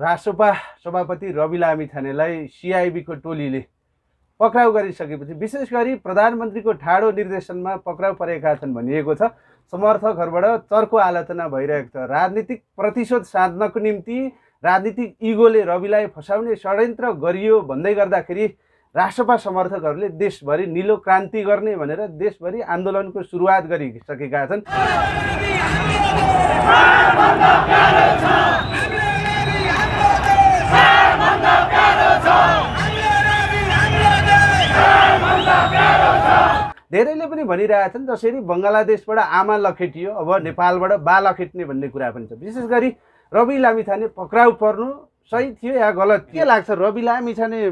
रासोपा सभापति रवि लामी छानेलाई सिआइबीको टोलीले पक्राउ गरिसकेपछि विशेष गरी प्रधानमन्त्रीको ठाडो निर्देशनमा पक्राउ परेका छन् भनिएको छ समर्थकहरूबाट चर्को आलोचना भइरहेको छ राजनीतिक प्रतिशोध साध्नको निम्ति राजनीतिक इगोले रविलाई फसाउने षड्यन्त्र गरियो भन्दै गर्दाखेरि रासपा समर्थकहरूले देशभरि निलो क्रान्ति गर्ने भनेर देशभरि आन्दोलनको सुरुवात गरिसकेका छन् धेरैले पनि छन् जसरी बङ्गलादेशबाट आमा लखेटियो अब नेपालबाट बा लखेट्ने भन्ने कुरा पनि छ विशेष गरी रवि लामिछाने पक्राउ पर्नु सही थियो या गलत के लाग्छ रवि लामिछाने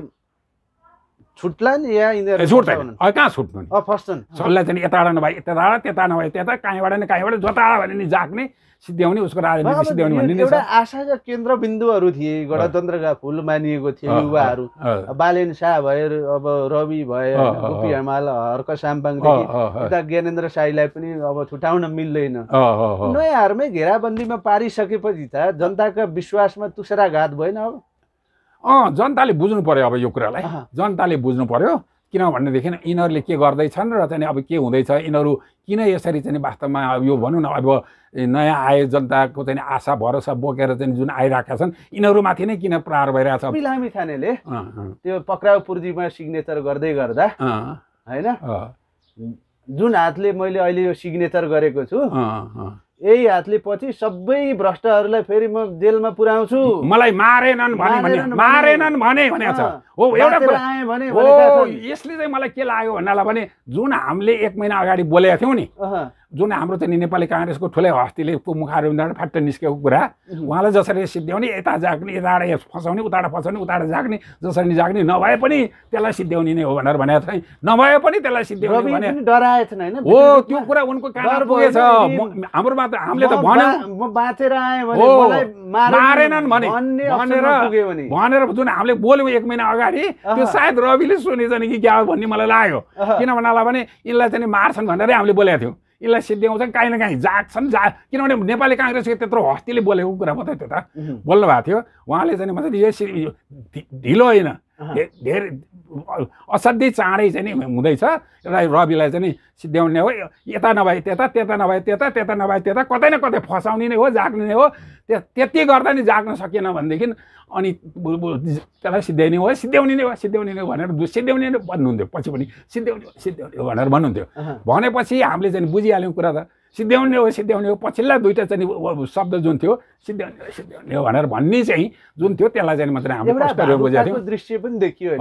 छुट्ला नि या यिनीहरू छुट्दैन कहाँ छुट्नु नि फर्स्ट सल्लाह चाहिँ यताबाट नभए यताबाट त्यता नभए त्यता काहीँबाट न काहीँबाट जताबाट भने नि जाग्ने सिद्ध्याउने उसको राजनीति सिद्ध्याउने भन्ने एउटा आशाका केन्द्रबिन्दुहरू थिए गणतन्त्रका फुल मानिएको थियो युवाहरू बालेन शाह भएर अब रवि भए गोपी हमाल हर्क साम्पाङदेखि उता ज्ञानेन्द्र साईलाई पनि अब छुटाउन मिल्दैन नयाँहरूमै घेराबन्दीमा पारिसकेपछि त जनताका विश्वासमा तुसराघात भएन अब अँ जनताले बुझ्नु पऱ्यो अब यो कुरालाई जनताले बुझ्नु पर्यो किनभनेदेखि यिनीहरूले के गर्दैछन् र चाहिँ अब के हुँदैछ यिनीहरू किन यसरी चाहिँ वास्तवमा अब यो भनौँ न अब नयाँ आए जनताको चाहिँ आशा भरोसा बोकेर चाहिँ जुन आइरहेका छन् यिनीहरूमाथि नै किन प्रहार छ लामी खानेले त्यो पक्राउ पूर्जीमा सिग्नेचर गर्दै गर्दा होइन जुन हातले मैले अहिले यो सिग्नेचर गरेको छु यही हातले पछि सबै भ्रष्टहरूलाई फेरि म जेलमा पुऱ्याउँछु मलाई मारेनन् भने मारेनन् भने भनेको छ हो एउटा कुरा यसले चाहिँ मलाई के लाग्यो भन्नाला भने जुन हामीले एक महिना अगाडि बोलेका थियौँ नि जुन हाम्रो चाहिँ नेपाली काङ्ग्रेसको ठुलै हस्तीले मुखारबाट फाट्ट निस्केको कुरा उहाँलाई जसरी सिद्ध्याउने यता जाग्ने यताबाट फसाउने उताबाट फसाउने उताबाट जाग्ने जसरी जाग्ने नभए पनि त्यसलाई सिद्ध्याउने नै हो भनेर भनेको थिएँ नभए पनि त्यसलाई सिद्ध्याउने भने डराएछन् होइन हो त्यो कुरा उनको कान पुगेछ हाम्रो मात्र हामीले त भने बाँचेर मारेनन् भने भनेर भनेर जुन हामीले बोल्यौँ एक महिना अगाडि त्यो सायद रविले नि कि क्या हो भन्ने मलाई लाग्यो किन भन्नालाई भने यिनलाई चाहिँ मार्छन् भनेरै हामीले बोलेका थियौँ यसलाई सिद्ध्याउँछन् काहीँ न काहीँ जाग्छन् जा किनभने नेपाली काङ्ग्रेसको त्यत्रो हस्तीले बोलेको कुरा मात्रै त्यो त बोल्नु भएको थियो उहाँले चाहिँ यसरी ढिलो होइन धेरै असाध्यै चाँडै चाहिँ नि हुँदैछ एउटा रविलाई चाहिँ नि सिद्ध्याउने हो यता नभए त्यता त्यता नभए त्यता त्यता नभए त्यता कतै न कतै फसाउने नै हो जाग्ने नै हो त्यति गर्दा नि जाग्न सकिएन भनेदेखि अनि त्यसलाई सिद्ध्याउने हो सिद्ध्याउने नै हो सिद्ध्याउने नै भनेर सिद्ध्याउने नै भन्नुहुन्थ्यो पछि पनि सिद्ध्याउने सिद्ध्याउने भनेर भन्नुहुन्थ्यो भनेपछि हामीले चाहिँ बुझिहाल्यौँ कुरा त सिद्ध्याउने हो सिद्ध्याउने हो पछिल्ला दुइटा चाहिँ शब्द जुन थियो सिद्ध्याउने हो सिद्ध्याउने हो भनेर भन्ने चाहिँ जुन थियो त्यसलाई चाहिँ मात्रै हाम्रो दृश्य पनि देखियो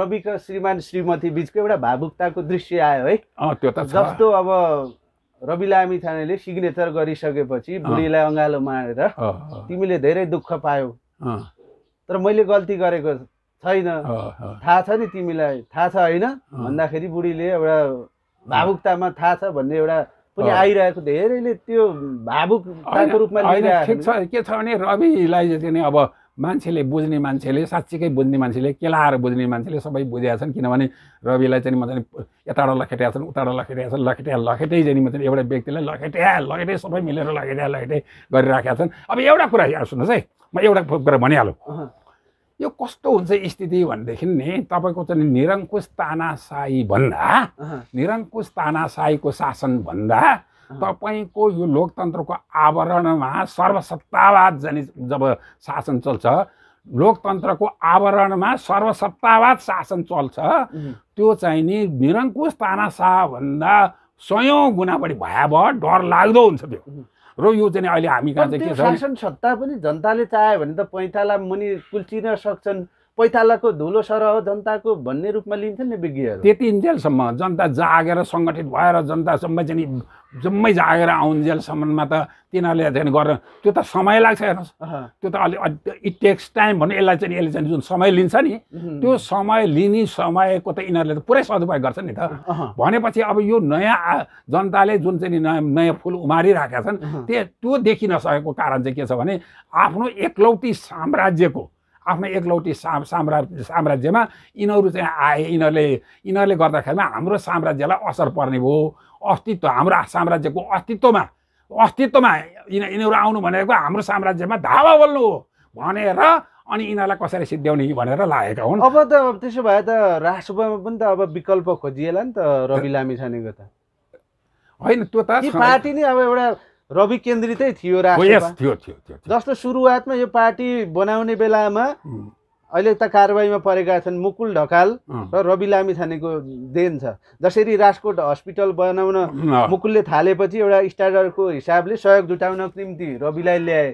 रविका श्रीमान श्रीमती बिचको एउटा भावुकताको दृश्य आयो है त्यो त जस्तो अब रवि लामी छानेले सिग्नेचर गरिसकेपछि बुढीलाई अँगालो मारेर तिमीले धेरै दुःख पायौ तर मैले गल्ती गरेको छैन थाहा छ नि तिमीलाई थाहा छ होइन भन्दाखेरि बुढीले एउटा भावुकतामा थाहा छ भन्ने एउटा पनि आइरहेको धेरैले त्यो भावुक रूपमा ठिक छ के छ भने रविलाई जति नै अब मान्छेले बुझ्ने मान्छेले साँच्चीकै बुझ्ने मान्छेले केलाएर बुझ्ने मान्छेले सबै बुझेका छन् किनभने रविलाई चाहिँ मजाले यताबाट लखेट्या छन् उताबाट लखेट्या छन् लखेट्या लखेटै जाने मजाले एउटा व्यक्तिलाई लखेट्या लखेटे सबै मिलेर लखेट्या लखेटै गरिराखेका छन् अब एउटा कुरा यहाँ सुन्नुहोस् है म एउटा कुरा भनिहालौँ यो कस्तो हुन्छ स्थिति भनेदेखि नि तपाईँको चाहिँ निरङ्कुश तानासाई भन्दा निरङ्कुश तानासाईको भन्दा तपाईँको यो लोकतन्त्रको आवरणमा सर्वसत्तावाद जाने जब शासन चल्छ लोकतन्त्रको आवरणमा सर्वसत्तावाद शासन चल्छ त्यो चाहिँ नि निरङ्कुश भन्दा सयौँ गुणा बढी भयावह डर लाग्दो हुन्छ त्यो र यो चाहिँ अहिले हामी कहाँ चाहिँ के छ शासन सत्ता पनि जनताले चाह्यो भने त पैँताला मुनि कुल्चिन सक्छन् पैतालाको धुलो सरह जनताको भन्ने रूपमा लिन्छन् नि विज्ञहरू त्यति इन्जेलसम्म जनता जागेर सङ्गठित भएर जनता जम्मै चाहिँ जम्मै जागेर आउन्जेलसम्ममा त तिनीहरूले चाहिँ गर्न त्यो त समय लाग्छ हेर्नुहोस् त्यो त अलि इट टेक्स टाइम भन्नु यसलाई चाहिँ यसले चाहिँ जुन समय लिन्छ नि त्यो समय लिने समयको त यिनीहरूले त पुरै सदुपयोग गर्छ नि त भनेपछि अब यो नयाँ जनताले जुन चाहिँ नयाँ नयाँ फुल उमारिरहेका छन् त्यो त्यो देखिन सकेको कारण चाहिँ के छ भने आफ्नो एकलौटी साम्राज्यको आफ्नो एकलौटी साम साम्राज्य साम्राज्यमा यिनीहरू चाहिँ आए यिनीहरूले यिनीहरूले गर्दाखेरिमा हाम्रो साम्राज्यलाई असर पर्ने भयो अस्तित्व हाम्रो साम्राज्यको अस्तित्वमा अस्तित्वमा यिन यिनीहरू आउनु भनेको हाम्रो साम्राज्यमा धावा बोल्नु हो भनेर अनि यिनीहरूलाई कसरी सिद्ध्याउने भनेर लागेका हुन् अब त त्यसो भए त राष्ट्रसभामा पनि त अब विकल्प खोजिएला नि त रवि लामिछानेको त होइन त्यो त पार्टी नै अब एउटा रवि केन्द्रितै थियो थियो जस्तो सुरुवातमा यो पार्टी बनाउने बेलामा अहिले त कारवाहीमा परेका छन् मुकुल ढकाल र रवि लामी छानेको देन छ जसरी राजकोट हस्पिटल बनाउन मुकुलले थालेपछि एउटा स्टार्टरको हिसाबले सहयोग जुटाउनको निम्ति रविलाई ल्याए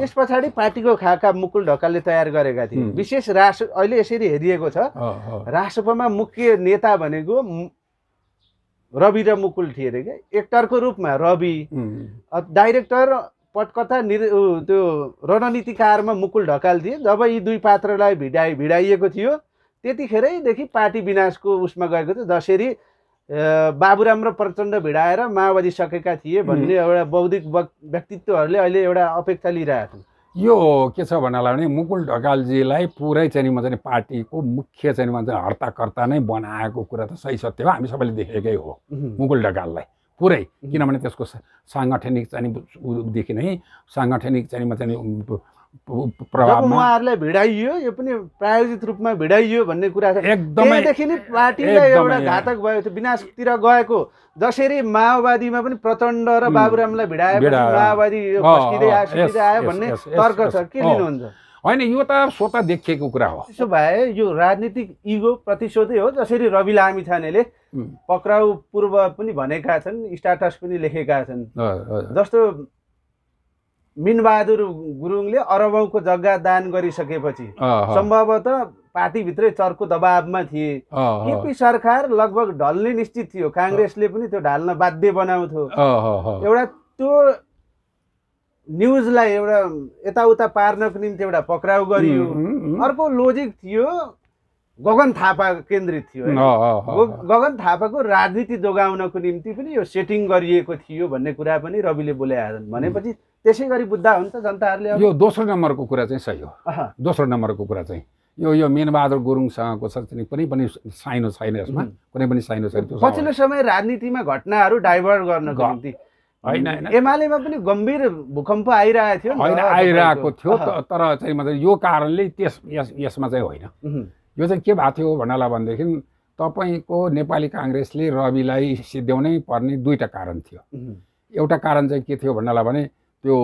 त्यस पछाडि पार्टीको खाका मुकुल ढकालले तयार गरेका थिए विशेष रास अहिले यसरी हेरिएको छ रासोपामा मुख्य नेता भनेको रवि र मुकुल थिए अरे क्या एक्टरको रूपमा रवि डाइरेक्टर पटकथा निर् त्यो रणनीतिकारमा मुकुल ढकाल थिए जब यी दुई पात्रलाई भिडाइ भिडाइएको थियो त्यतिखेरैदेखि पार्टी विनाशको उसमा गएको थियो जसरी बाबुराम र प्रचण्ड भिडाएर माओवादी सकेका थिए भन्ने एउटा बौद्धिक व्यक्तित्वहरूले अहिले एउटा अपेक्षा लिइरहेको थियो यो के छ भन्नालाई भने मुकुल ढकालजीलाई पुरै चाहिँ नि पार्टीको मुख्य चाहिँ चाहिँ हर्ताकर्ता नै बनाएको कुरा त सही सत्य हो हामी सबैले देखेकै हो मुकुल ढकाललाई पुरै किनभने त्यसको साङ्गठनिक चाहिँ देखि नै साङ्गठनिक चाहिँ चाहिँ उहाँहरूलाई भिडाइयो यो पनि प्रायोजित रूपमा भिडाइयो भन्ने कुरा छ एकदमैदेखि नै पार्टीलाई एउटा घातक भयो त्यो विनाशतिर गएको जसरी माओवादीमा पनि प्रचण्ड र बाबुरामलाई भिडायो माओवादी आयो भन्ने तर्क छ के लिनुहुन्छ होइन यो त स्वत देखिएको कुरा हो त्यसो भए यो राजनीतिक इगो प्रतिशोधै हो जसरी रवि लामी छानेले पक्राउ पूर्व पनि भनेका छन् स्टाटस पनि लेखेका छन् जस्तो मिनबहादुर गुरुङले अरबौँको जग्गा दान गरिसकेपछि सम्भवतः पार्टीभित्रै चर्को दबावमा थिए केपी सरकार लगभग ढल्ने निश्चित थियो काङ्ग्रेसले पनि त्यो ढाल्न बाध्य बनाउँथ्यो एउटा त्यो न्युजलाई एउटा यताउता पार्नको निम्ति एउटा पक्राउ गरियो अर्को लोजिक थियो गगन थापा केन्द्रित थियो गगन थापाको राजनीति जोगाउनको निम्ति पनि यो सेटिङ गरिएको थियो भन्ने कुरा पनि रविले बोलेछन् भनेपछि त्यसै गरी बुझ्दा हुन्छ जनताहरूले यो दोस्रो नम्बरको कुरा चाहिँ सही हो दोस्रो नम्बरको कुरा चाहिँ यो यो मेनबहादुर गुरुङसँगको कुनै पनि साइनो छैन यसमा कुनै पनि साइनो छैन पछिल्लो समय राजनीतिमा घटनाहरू डाइभर्ट गर्नको निम्ति होइन एमालेमा पनि गम्भीर भूकम्प आइरहेको थियो होइन आइरहेको थियो तर चाहिँ मतलब यो कारणले त्यस यसमा चाहिँ होइन यो चाहिँ के भएको थियो भन्नला भनेदेखि तपाईँको नेपाली काङ्ग्रेसले रविलाई सिद्ध्याउनै पर्ने दुईवटा कारण थियो एउटा कारण चाहिँ के थियो भन्नाला भने त्यो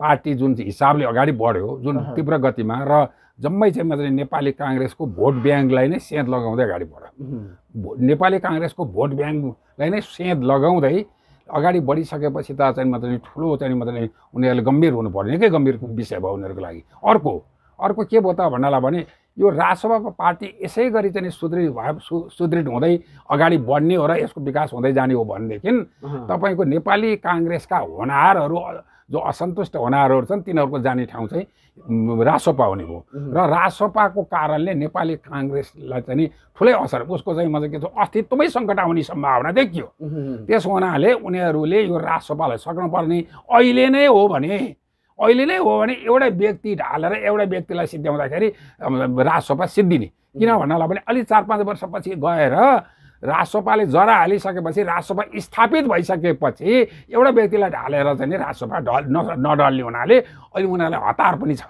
पार्टी जुन हिसाबले अगाडि बढ्यो जुन तीव्र गतिमा र जम्मै चाहिँ मात्रै नेपाली काङ्ग्रेसको भोट ब्याङ्कलाई नै सेध लगाउँदै अगाडि बढ्यो नेपाली काङ्ग्रेसको भोट ब्याङ्कलाई नै सेध लगाउँदै अगाडि बढिसकेपछि त चाहिँ मात्रै ठुलो चाहिँ मात्रै उनीहरूले गम्भीर हुनुपर्ने निकै गम्भीर विषय भयो उनीहरूको लागि अर्को अर्को के भयो त भन्नला भने यो राजसभाको पार्टी यसै गरी चाहिँ सुदृढ भए सुदृढ हुँदै अगाडि बढ्ने हो र यसको विकास हुँदै जाने हो भनेदेखि तपाईँको नेपाली काङ्ग्रेसका होनारहरू जो असन्तुष्ट होनारहरू छन् तिनीहरूको जाने ठाउँ चाहिँ रासोपा हुने भयो र रासोपाको कारणले नेपाली काङ्ग्रेसलाई चाहिँ ठुलै असर उसको चाहिँ मतलब के छ अस्तित्वमै सङ्कट आउने सम्भावना देखियो त्यस हुनाले उनीहरूले यो राजसपालाई सक्नुपर्ने अहिले नै हो भने अहिले नै हो भने एउटा व्यक्ति ढालेर एउटा व्यक्तिलाई सिद्ध्याउँदाखेरि राजसभा सिद्धिने किन भन्नलाई भने अलिक चार पाँच वर्षपछि गएर राजसभाले जरा हालिसकेपछि राजसभा स्थापित भइसकेपछि एउटा व्यक्तिलाई ढालेर चाहिँ नि राजसभा ढल नढल्ने हुनाले अहिले उनीहरूलाई हतार पनि छ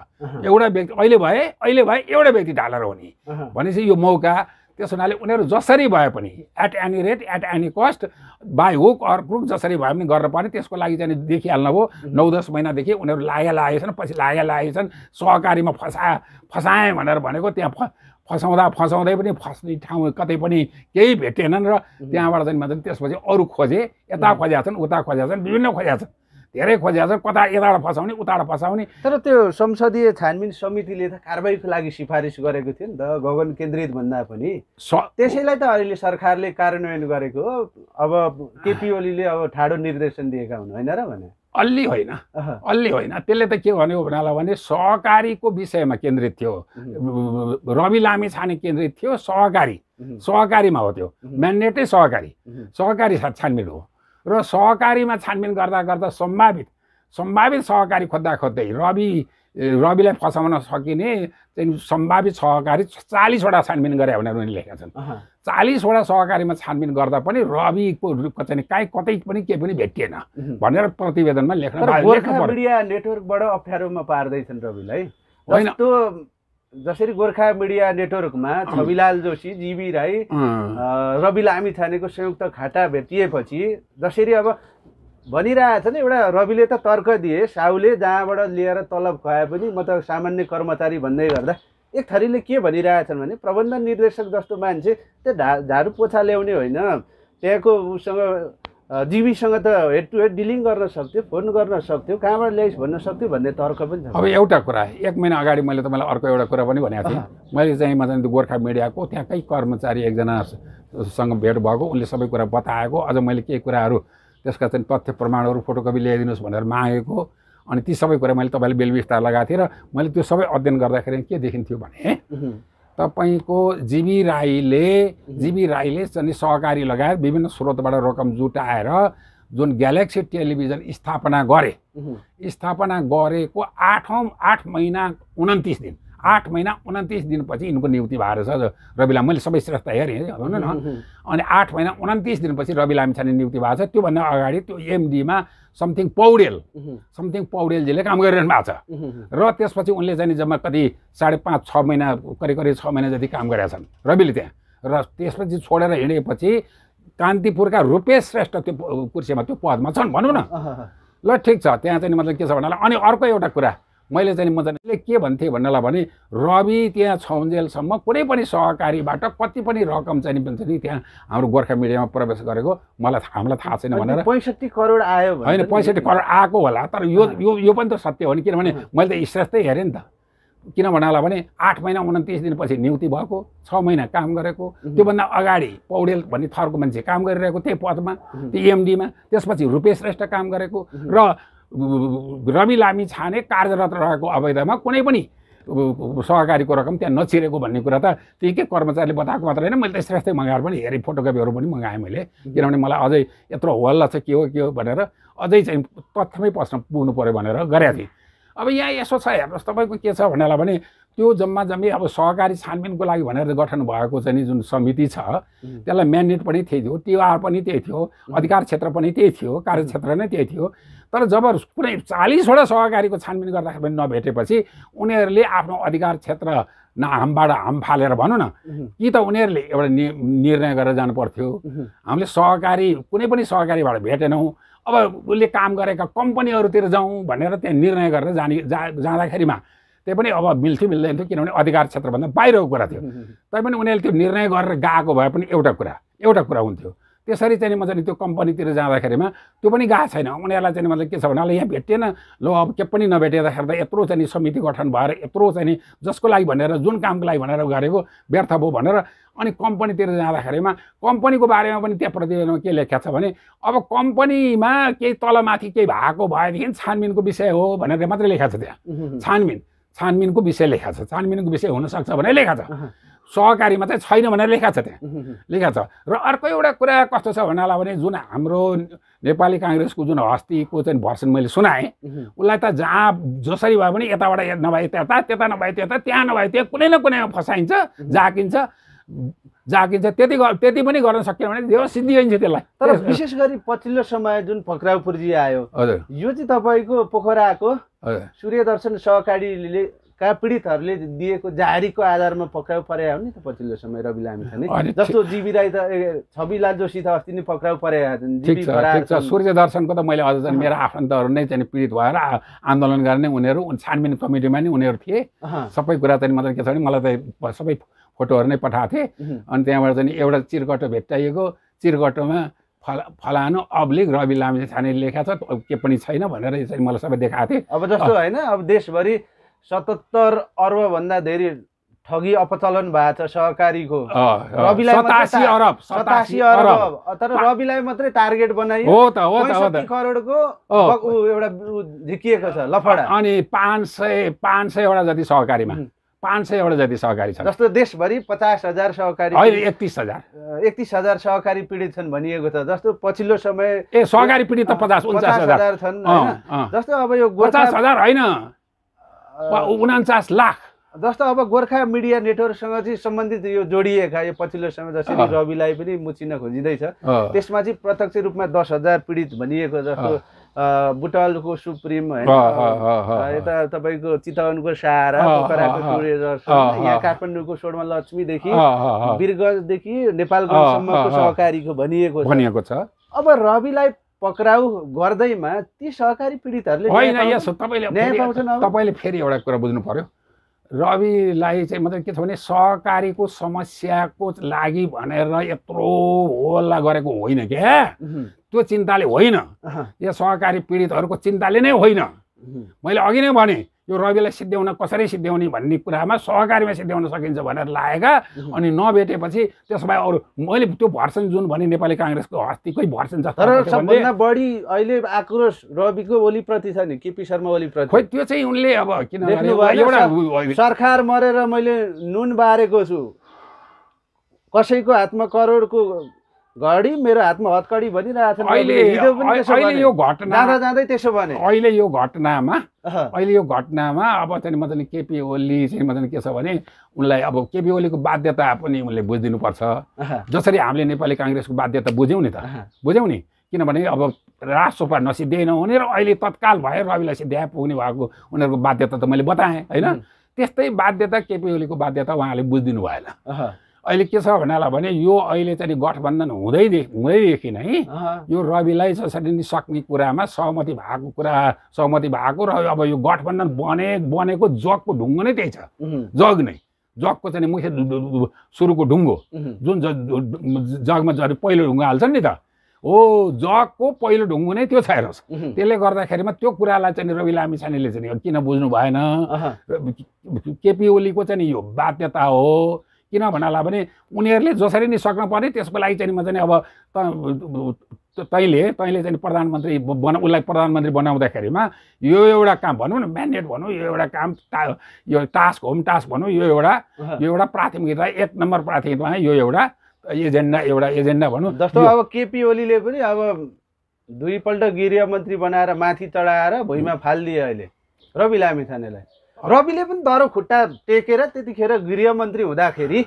एउटा व्यक्ति अहिले भए अहिले भए एउटा व्यक्ति ढालेर हुने भनेपछि यो मौका त्यस हुनाले उनीहरू जसरी भए पनि at any rate at any cost by hook or crook जसरी भए पनि गर्न पर्ने त्यसको लागि चाहिँ देखिहाल्नु भयो नौ दस महिनादेखि उनीहरू लागे लागेछन् पछि लागे लागेछन् सहकारीमा फसा फसाएँ भनेर भनेको त्यहाँ फ फसाउँदा फसाउँदै पनि फस्ने ठाउँ कतै पनि केही भेटेनन् र त्यहाँबाट चाहिँ त्यसपछि अरू खोजे यता खोज्या छन् उता खोज्या छन् विभिन्न खोज्या छन् धेरै खोजेको कता यताबाट फसाउने उताबाट फसाउने तर त्यो संसदीय छानबिन समितिले त कारवाहीको लागि सिफारिस गरेको थियो नि त गगन केन्द्रित भन्दा पनि त्यसैलाई त अहिले सरकारले कार्यान्वयन गरेको अब केपी ओलीले अब ठाडो निर्देशन दिएका हुन् होइन र भने अलि होइन अलि होइन त्यसले त के भन्यो भन्नालाई भने सहकारीको विषयमा केन्द्रित थियो रवि लामी छाने केन्द्रित थियो सहकारी सहकारीमा हो त्यो म्यान्डेटै सहकारी सहकारी छानबिन हो र सहकारीमा छानबिन गर्दा गर्दा सम्भावित सम्भावित सहकारी खोज्दा खोज्दै रवि रविलाई फसाउन सकिने चाहिँ सम्भावित सहकारी चालिसवटा छानबिन गरे भनेर उनीहरूले लेखेका छन् चालिसवटा सहकारीमा छानबिन गर्दा पनि रविको चाहिँ काहीँ कतै पनि केही पनि भेटिएन भनेर प्रतिवेदनमा लेख्न मिडिया नेटवर्कबाट अप्ठ्यारोमा पार्दैछन् रविलाई होइन जसरी गोर्खा मिडिया नेटवर्कमा छविलाल जोशी जीवी राई रवि लामी छानेको संयुक्त घाटा भेटिएपछि जसरी अब भनिरहेको छ नि एउटा रविले त तर्क दिए साहुले जहाँबाट लिएर तलब खुवाए पनि म त सामान्य कर्मचारी भन्दै गर्दा एक थरीले के भनिरहेछन् भने प्रबन्ध निर्देशक जस्तो मान्छे त्यो ढा झाडु पोछा ल्याउने होइन त्यहाँको उसँग जिबीसँग त हेड टु हेड डिलिङ गर्न सक्थ्यो फोन गर्न सक्थ्यो कहाँबाट ल्याइस् भन्न सक्थ्यो भन्ने तर्क पनि छ अब एउटा कुरा एक महिना अगाडि मैले तपाईँलाई अर्को एउटा कुरा पनि भनेको थिएँ मैले चाहिँ म चाहिँ गोर्खा मिडियाको त्यहाँकै कर्मचारी एकजनासँग भेट भएको उनले सबै कुरा बताएको अझ मैले केही कुराहरू त्यसका चाहिँ तथ्य प्रमाणहरू फोटोकपी ल्याइदिनुहोस् भनेर मागेको अनि ती सबै कुरा मैले तपाईँले बेलबिस्तार लगाएको थिएँ र मैले त्यो सबै अध्ययन गर्दाखेरि के देखिन्थ्यो भने तपाईँको जिबी राईले जिबी राईले चाहिँ सहकारी लगायत विभिन्न स्रोतबाट रकम जुटाएर जुन ग्यालेक्सी टेलिभिजन स्थापना गरे स्थापना गरेको आठौँ आठ महिना उन्तिस दिन आठ महिना उन्तिस दिनपछि यिनको नियुक्ति भएको छ रविलाम मैले सबै श्रेष्ठ हेरेँ भनौँ न अनि आठ महिना उन्तिस दिनपछि रवि लामिछाने नियुक्ति भएको छ त्योभन्दा अगाडि त्यो एमडीमा समथिङ पौडेल समथिङ पौडेलजीले काम गरिरहनु भएको छ र त्यसपछि उनले चाहिँ जम्मा कति साढे पाँच छ महिना करिब करिब छ महिना जति काम गरेका छन् रविले त्यहाँ र त्यसपछि छोडेर हिँडेपछि कान्तिपुरका रूपेश श्रेष्ठ त्यो कुर्सीमा त्यो पदमा छन् भनौँ न ल ठिक छ त्यहाँ चाहिँ मतलब के छ भन्नाले अनि अर्को एउटा कुरा मैले चाहिँ म चाहिँ के भन्थेँ भन्नलाई भने रवि त्यहाँ छौन्जेलसम्म कुनै पनि सहकारीबाट कति पनि रकम चाहिँ भन्छ नि त्यहाँ हाम्रो गोर्खा मिडियामा प्रवेश गरेको मलाई हामीलाई थाहा छैन भनेर पैँसठी करोड आयो होइन पैँसठी करोड आएको होला तर यो यो यो पनि त सत्य हो नि किनभने मैले त स्ट्रेस त हेरेँ नि त किन भन्नाला भने आठ महिना उन्तिस दिनपछि नियुक्ति भएको छ महिना काम गरेको त्योभन्दा अगाडि पौडेल भन्ने थरको मान्छे काम गरिरहेको त्यही पदमा त्यो एमडीमा त्यसपछि रुपेश श्रेष्ठ काम गरेको र रवि लामी छाने कार्यरत रहेको अवैधमा कुनै पनि सहकारीको रकम त्यहाँ नछिरेको भन्ने कुरा त त्यही के कर्मचारीले बताएको मात्र होइन मैले त यस्तै मगाएर पनि हेरेँ फोटोकपीहरू पनि मगाएँ मैले किनभने मलाई अझै यत्रो हल्ला छ के हो के हो भनेर अझै चाहिँ तथ्यमै प्रश्न पुग्नु पऱ्यो भनेर गरेको थिएँ अब यहाँ यसो छ हेर्नुहोस् तपाईँको के छ भनेर भने त्यो जम्मा जम्मी अब सहकारी छानबिनको लागि भनेर गठन भएको चाहिँ जुन समिति छ त्यसलाई म्यान्डेट पनि त्यही थियो टिआर पनि त्यही थियो अधिकार क्षेत्र पनि त्यही थियो कार्यक्षेत्र नै त्यही थियो तर जब कुनै चालिसवटा सहकारीको छानबिन गर्दाखेरि पनि नभेटेपछि उनीहरूले आफ्नो अधिकार क्षेत्र न हामबाट हाम फालेर भनौँ न कि त उनीहरूले एउटा निर्णय गरेर जानु पर्थ्यो हामीले सहकारी कुनै पनि सहकारीबाट भेटेनौँ अब उसले काम गरेका कम्पनीहरूतिर जाउँ भनेर त्यहाँ निर्णय गरेर जाने जा जाँदाखेरिमा त्यही पनि अब मिल्थ्यो मिल्दैन थियो किनभने अधिकार क्षेत्रभन्दा बाहिरको कुरा थियो तैपनि उनीहरूले त्यो निर्णय गरेर गएको भए पनि एउटा कुरा एउटा कुरा हुन्थ्यो त्यसरी चाहिँ मजाले त्यो कम्पनीतिर जाँदाखेरिमा त्यो पनि गएको छैन उनीहरूलाई चाहिँ मतलब के छ भने यहाँ भेटेन लो अब के पनि नभेटिँदाखेरि त यत्रो चाहिँ समिति गठन भएर यत्रो चाहिँ जसको लागि भनेर जुन कामको लागि भनेर गरेको व्यर्थ भयो भनेर अनि कम्पनीतिर जाँदाखेरिमा कम्पनीको बारेमा पनि त्यहाँ प्रतिवेदनमा के लेखेको छ भने अब कम्पनीमा केही तलमाथि केही भएको भएदेखि छानबिनको विषय हो भनेर मात्रै लेखाएको छ त्यहाँ छानबिन छानबिनको विषय लेखाएको छ छानबिनको विषय हुनसक्छ भनेर लेखा छ सहकारी मात्रै छैन भनेर लेखा छ त्यहाँ लेखा छ र अर्को एउटा कुरा कस्तो छ भन्नाला भने जुन हाम्रो नेपाली काङ्ग्रेसको जुन हस्तीको चाहिँ भर्सन मैले सुनाएँ उसलाई त जहाँ जसरी भए पनि यताबाट नभए त्यता त्यता नभए त्यता त्यहाँ नभए त्यहाँ कुनै न कुनैमा फसाइन्छ जाकिन्छ जाकिन्छ त्यति त्यति पनि गर्न सकेन भने त्यो सिद्धिन्छ त्यसलाई तर विशेष गरी पछिल्लो समय जुन फक्राउ आयो हजुर यो चाहिँ तपाईँको पोखराको सूर्य दर्शन सहकारीले का पीडितहरूले दिएको जारीको आधारमा पक्राउ परेको हो नि त पछिल्लो समय रवि लामिछाने जस्तो जीवी राई त छविलाल जोशी त अस्ति नै पक्राउ परे सूर्य दर्शनको त मैले अझ चाहिँ मेरो आफन्तहरू नै चाहिँ पीडित भएर आन्दोलन गर्ने उनीहरू छानबिन कमिटीमा नि उनीहरू थिए सबै कुरा चाहिँ मतलब के छ भने मलाई त सबै फोटोहरू नै पठाएको थिएँ अनि त्यहाँबाट चाहिँ एउटा चिरकटो भेट्टाइएको चिरकटोमा फला फलानु अब्लिक रवि लामिछाने लेखा छ के पनि छैन भनेर यसरी मलाई सबै देखाएको थिएँ अब जस्तो होइन अब देशभरि सतहत्तर भन्दा धेरै ठगी अपचलन भएको छ सहकारीको रविलाई अरब सतासी अरब तर रविलाई मात्रै टार्गेट बनाइयो करोडको एउटा झिकिएको छ लफडा अनि पाँच सय पाँच सयवटा जति सहकारीमा पाँच सयवटा जति सहकारी छ जस्तो देशभरि पचास हजार सहकारी अहिले एकतिस हजार एकतिस हजार सहकारी पीडित छन् भनिएको छ जस्तो पछिल्लो समय ए सहकारी पीडित त पचास उन्चास हजार छन् जस्तो अब यो पचास हजार होइन वा उनान्चास लाख जस्तो अब गोर्खा मिडिया नेटवर्कसँग चाहिँ सम्बन्धित यो जोडिएका यो पछिल्लो समय जसरी रविलाई पनि चिन्न खोजिँदैछ त्यसमा चाहिँ प्रत्यक्ष रूपमा दस हजार पीडित भनिएको जस्तो बुटालको सुप्रिम होइन यता तपाईँको चितवनको सहारा पोखराको यहाँ काठमाडौँको सोडमा लक्ष्मीदेखि बिरगजदेखि नेपालको सहकारीको भनिएको भनिएको छ अब रविलाई पक्राउ गर्दैमा ती सहकारी पीडितहरूले होइन यसो तपाईँले तपाईँले फेरि एउटा कुरा बुझ्नु पर्यो रविलाई चाहिँ मतलब के छ भने सहकारीको समस्याको लागि भनेर यत्रो होल्ला गरेको होइन क्या त्यो चिन्ताले होइन यो सहकारी पीडितहरूको चिन्ताले नै होइन मैले अघि नै भने यो रविलाई सिद्ध्याउन कसरी सिद्ध्याउने भन्ने कुरामा सहकारीमा सिद्ध्याउन सकिन्छ भनेर लागेका अनि नभेटेपछि त्यसो भए अरू मैले त्यो भर्सन जुन भने नेपाली काङ्ग्रेसको हस्तीकै भर्सन छ तर सबभन्दा बढी अहिले आक्रोश रविको ओलीप्रति छ नि केपी शर्मा ओलीप्रति खोइ त्यो चाहिँ उनले अब किन सरकार मरेर मैले नुन बारेको छु कसैको हातमा करोडको घडी मेरो हातमा हतकडी भनिरहेको छ अहिले यो घटनामा अहिले यो घटनामा अब चाहिँ मजाले केपी ओली चाहिँ मजाले के छ भने उनलाई अब केपी ओलीको बाध्यता पनि उनले बुझिदिनुपर्छ जसरी हामीले नेपाली काङ्ग्रेसको बाध्यता बुझ्यौँ नि त बुझ्यौँ नि किनभने अब राजसोपा नसिद्ध्याइ नहुने र अहिले तत्काल भएर रविलाई सिद्ध्याए पुग्ने भएको उनीहरूको बाध्यता त मैले बताएँ होइन त्यस्तै बाध्यता केपी ओलीको बाध्यता उहाँले बुझिदिनु भएन अहिले के छ भन्नालाई भने यो अहिले चाहिँ गठबन्धन हुँदै हुँदैदेखि नै यो रविलाई जसरी नि सक्ने कुरामा सहमति भएको कुरा सहमति भएको र अब यो गठबन्धन बने बनेको जगको ढुङ्गो नै त्यही छ जग नै जगको चाहिँ मुख्य सुरुको ढुङ्गो जुन जगमा जहिले पहिलो ढुङ्गो हाल्छ नि त हो जगको पहिलो ढुङ्गो नै त्यो हेर्नुहोस् त्यसले गर्दाखेरिमा त्यो कुरालाई चाहिँ रवि लामिछानेले चाहिँ किन बुझ्नु भएन केपी ओलीको चाहिँ यो बाध्यता हो किन भन्नाला भने उनीहरूले जसरी नै सक्नुपर्ने पर्ने त्यसको लागि चाहिँ म चाहिँ अब तैँले तैँले चाहिँ प्रधानमन्त्री बना उसलाई प्रधानमन्त्री बनाउँदाखेरिमा यो एउटा काम भनौँ न म्यान्डेट भनौँ यो एउटा काम टा यो टास्क होम टास्क भनौँ यो एउटा यो एउटा प्राथमिकता एक नम्बर प्राथमिकता यो एउटा एजेन्डा एउटा एजेन्डा भनौँ जस्तो अब केपी ओलीले पनि अब दुईपल्ट गृहमन्त्री बनाएर माथि चढाएर भुइँमा फालिदिए अहिले रवि लामिथानेलाई रविले पनि दरो खुट्टा टेकेर त्यतिखेर गृहमन्त्री हुँदाखेरि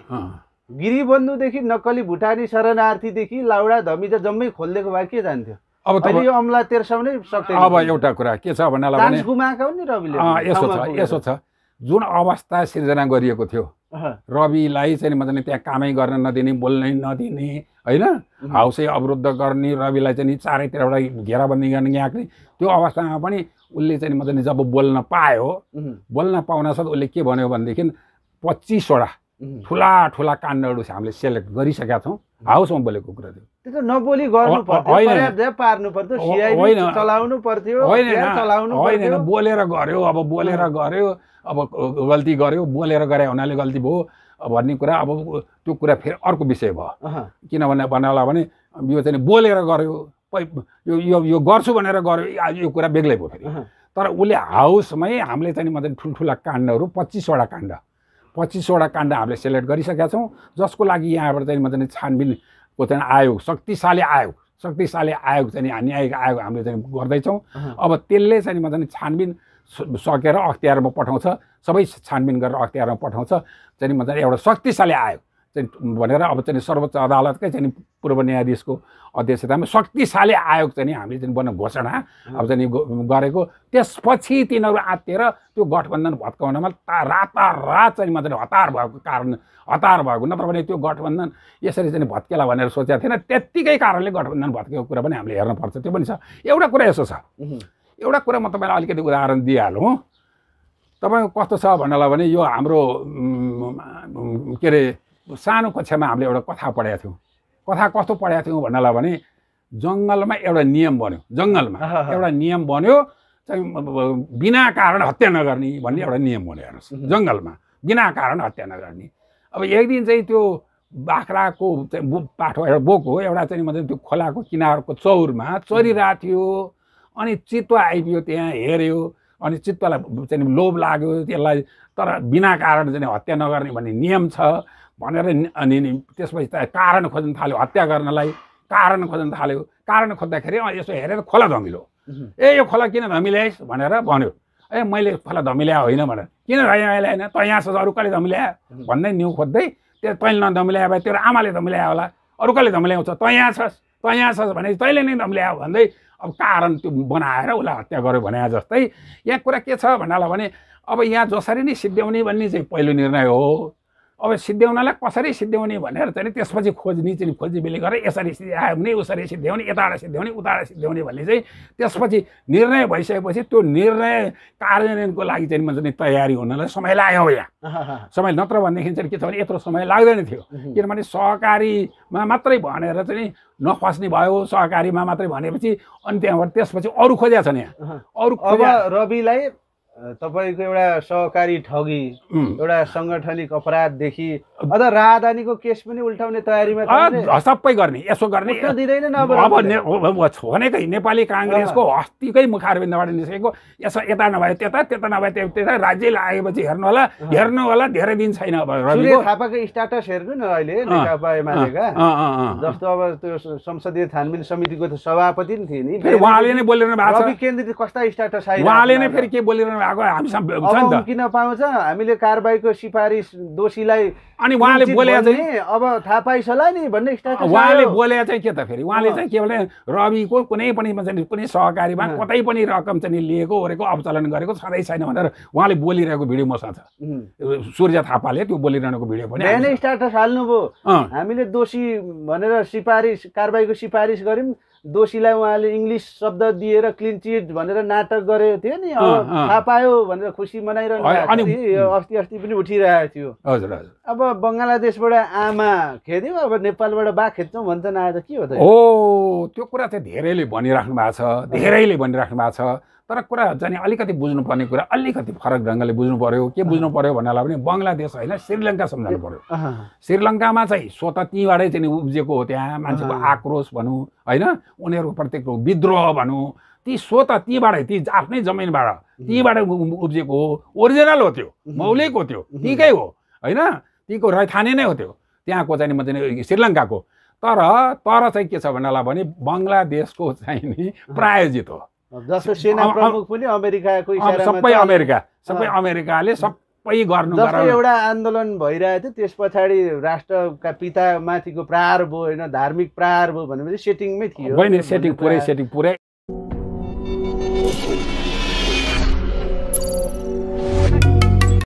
गिरिबन्धुदेखि नक्कली भुटानी शरणार्थीदेखि लाउडा धमिजा जम्मै खोलिदिएको भए के जान्थ्यो अब अहिले यो अमला तेर्साउनै सक्दैन अब एउटा कुरा के छ भन्नालाई यसो छ यसो छ जुन अवस्था सिर्जना गरिएको थियो रविलाई चाहिँ मजाले त्यहाँ कामै गर्न नदिने बोल्नै नदिने होइन हाउसै अवरुद्ध गर्ने रविलाई चाहिँ चारैतिरबाट घेराबन्दी गर्ने यहाँको त्यो अवस्थामा पनि उसले चाहिँ मतलब जब बोल्न पायो बोल्न पाउन साथ उसले के भन्यो भनेदेखि पच्चिसवटा ठुला ठुला काण्डहरू हामीले सेलेक्ट गरिसकेका छौँ हाउसमा बोलेको कुरा थियो त्यो नबोली होइन होइन बोलेर गऱ्यो अब बोलेर गऱ्यो अब गल्ती गऱ्यो बोलेर गरे हुनाले गल्ती भयो भन्ने कुरा अब त्यो कुरा फेरि अर्को विषय भयो किनभने होला भने यो चाहिँ बोलेर गर्यो यो यो गर्छु भनेर गर्यो यो कुरा बेग्लै भयो फेरि तर उसले हाउसमै हामीले चाहिँ मात्रै ठुल्ठुला काण्डहरू पच्चिसवटा काण्ड पच्चिसवटा काण्ड हामीले सेलेक्ट गरिसकेका छौँ जसको लागि यहाँबाट चाहिँ मात्रै छानबिनको चाहिँ आयोग शक्तिशाली आयोग शक्तिशाली आयोग चाहिँ न्यायिक आयोग हामीले चाहिँ गर्दैछौँ अब त्यसले चाहिँ मात्रै छानबिन सकेर अख्तियारमा पठाउँछ सबै छानबिन गरेर अख्तियारमा पठाउँछ चाहिँ मजाले एउटा शक्तिशाली आयो चाहिँ भनेर अब चाहिँ सर्वोच्च अदालतकै चाहिँ पूर्व न्यायाधीशको अध्यक्षतामा शक्तिशाली आयोग चाहिँ हामीले चाहिँ बन्न घोषणा अब चाहिँ गरेको त्यसपछि तिनीहरू आत्तिएर त्यो गठबन्धन भत्काउनमा ता रातारात चाहिँ मात्रै हतार भएको कारण हतार भएको नत्र भने त्यो गठबन्धन यसरी चाहिँ भत्केला भनेर सोचेको थिएन त्यत्तिकै कारणले गठबन्धन भत्केको कुरा पनि हामीले हेर्नुपर्छ त्यो पनि छ एउटा कुरा यसो छ एउटा कुरा म तपाईँलाई अलिकति उदाहरण दिइहालौँ तपाईँको कस्तो छ भन्नलाई भने यो हाम्रो के अरे सानो कक्षामा हामीले एउटा कथा पढाएको थियौँ कथा कस्तो पढाएको थियौँ भन्नलाई भने जङ्गलमा एउटा नियम बन्यो जङ्गलमा एउटा नियम बन्यो चाहिँ बिना कारण हत्या नगर्ने भन्ने एउटा नियम बन्यो हेर्नुहोस् जङ्गलमा बिना कारण हत्या नगर्ने अब एक दिन चाहिँ त्यो बाख्राको पाठो एउटा बोक हो एउटा चाहिँ मतलब त्यो खोलाको किनारको चौरमा चरिरहेको थियो अनि चित्वा आइपुग्यो त्यहाँ हेऱ्यो अनि चित्वालाई चाहिँ लोभ लाग्यो त्यसलाई तर बिना कारण चाहिँ हत्या नगर्ने भन्ने नियम छ भनेर अनि त्यसपछि त कारण खोज्न थाल्यो हत्या गर्नलाई कारण खोज्न थाल्यो कारण खोज्दाखेरि यसो हेरेर खोला धमिलो ए यो खोला किन धमिल्याइस् भनेर भन्यो ए मैले खोला धमिल्या होइन भनेर किन ल्याएन त यहाँसम्म अरू कसले धमिल्यायो भन्दै न्यु खोज्दै त्यो तैँले नधमिल्याए भए तेरो आमाले धमिल्यायो होला अरू कसले धमिल्याउँछ तँ यहाँ छस् तँ यहाँ छस् भने तैँले नै नम्ल्यायो भन्दै अब कारण त्यो बनाएर उसलाई हत्या गर्यो भने जस्तै यहाँ कुरा के छ भन्नालाई भने अब यहाँ जसरी नै सिद्ध्याउने भन्ने चाहिँ पहिलो निर्णय हो अब सिद्ध्याउनलाई कसरी सिद्ध्याउने भनेर चाहिँ त्यसपछि खोज्ने चाहिँ खोज्ने बेले गरेर यसरी सिद्ध्यायो भने उसरी सिद्ध्याउने यताबाट सिद्ध्याउने उताबाट सिद्ध्याउने भन्ने चाहिँ त्यसपछि निर्णय भइसकेपछि त्यो निर्णय कार्यान्वयनको लागि चाहिँ म चाहिँ तयारी हुनलाई समय लाग्यो यहाँ समय नत्र भनेदेखि चाहिँ के छ भने यत्रो समय लाग्दैन थियो किनभने सहकारीमा मात्रै भनेर चाहिँ नफस्ने भयो सहकारीमा मात्रै भनेपछि अनि त्यहाँबाट त्यसपछि अरू खोज्या छन् यहाँ अरू रविलाई तपाईँको एउटा सहकारी ठगी एउटा साङ्गठनिक अपराधदेखि अझ राजधानीको केस पनि उल्टाउने तयारीमा सबै गर्ने यसो गर्ने दिँदैन अब भनेकै नेपाली काङ्ग्रेसको अस्तिकै मुखारबिन्दबाट निस्केको यसो यता नभए त्यता त्यता नभए त्यता राज्य लागेपछि हेर्नु होला हेर्नु होला धेरै दिन छैन अब थापाको स्टाटस हेर्नु न अहिले नेकपा एमालेका जस्तो अब त्यो संसदीय छानबिन समितिको त सभापति नि थिए नि उहाँले नै बोलिरहनु भएको छ केन्द्रित कस्ता स्टाटस आयो उहाँले नै फेरि के बोलिरहनु आएको हामीसँग छ नि त किन पाउँछ हामीले कारबाहीको सिफारिस दोषीलाई अनि उहाँले बोले चाहिँ अब थाहा पाइसला नि भन्ने उहाँले बोले चाहिँ के त फेरि उहाँले चाहिँ के भने रविको कुनै पनि कुनै सहकारीमा कतै पनि रकम चाहिँ लिएको ओरेको अवचलन गरेको छँदै छैन भनेर उहाँले बोलिरहेको भिडियो मसँग छ सूर्य थापाले त्यो बोलिरहनुको भिडियो पनि स्टार्टस हाल्नुभयो हामीले दोषी भनेर सिफारिस कारबाहीको सिफारिस गऱ्यौँ दोषीलाई उहाँले इङ्ग्लिस शब्द दिएर क्लिन चिट भनेर नाटक गरेको थियो नि थाहा पायो भनेर खुसी मनाइरहनु अस्ति अस्ति पनि उठिरहेको थियो हजुर हजुर अब बङ्गलादेशबाट आमा खेद्यो अब नेपालबाट बा खेद्छौँ भन्छन् आएर के हो त हो त्यो कुरा चाहिँ धेरैले भनिराख्नु भएको छ धेरैले भनिराख्नु भएको छ तर कुरा जाने अलिकति बुझ्नुपर्ने कुरा अलिकति फरक ढङ्गले बुझ्नु पऱ्यो के बुझ्नु पर्यो भन्नालाई पनि बङ्गलादेश होइन श्रीलङ्का सम्झाउनु पऱ्यो श्रीलङ्कामा चाहिँ स्वत त्यहीँबाटै चाहिँ उब्जेको हो त्यहाँ मान्छेको आक्रोश भनौँ होइन उनीहरूको प्रत्येकको विद्रोह भनौँ ती स्वत तीबाटै ती आफ्नै जमिनबाट तीबाट उब्जेको हो ओरिजिनल हो त्यो मौलिक हो त्यो तीकै हो होइन तीको रैथाने नै हो त्यो त्यहाँको चाहिँ म चाहिँ श्रीलङ्काको तर तर चाहिँ के छ भन्नालाई भने बङ्गलादेशको चाहिँ नि प्रायोजित हो जस्तो सेना प्रमुख पनि अमेरिकाको सबै अमेरिका सबै अमेरिकाले सबै गर्नु जस्तो एउटा आन्दोलन भइरहेको थियो त्यस पछाडि राष्ट्रका पिता माथिको प्रहार भयो होइन धार्मिक प्रहार भयो भनेपछि सेटिङमै थियो होइन सेटिङ पुरै सेटिङ पुरै